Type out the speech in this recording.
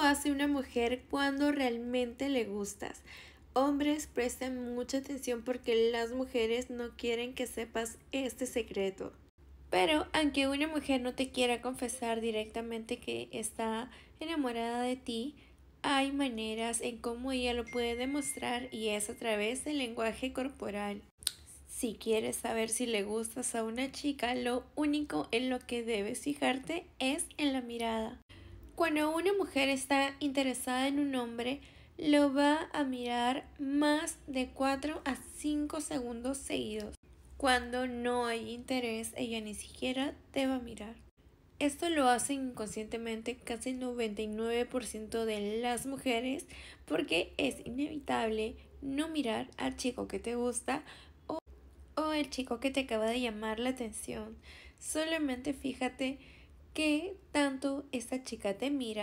hace una mujer cuando realmente le gustas? Hombres, presten mucha atención porque las mujeres no quieren que sepas este secreto. Pero aunque una mujer no te quiera confesar directamente que está enamorada de ti, hay maneras en cómo ella lo puede demostrar y es a través del lenguaje corporal. Si quieres saber si le gustas a una chica, lo único en lo que debes fijarte es en la mirada. Cuando una mujer está interesada en un hombre, lo va a mirar más de 4 a 5 segundos seguidos. Cuando no hay interés, ella ni siquiera te va a mirar. Esto lo hacen inconscientemente casi el 99% de las mujeres porque es inevitable no mirar al chico que te gusta o, o el chico que te acaba de llamar la atención. Solamente fíjate que tanto esta chica te mira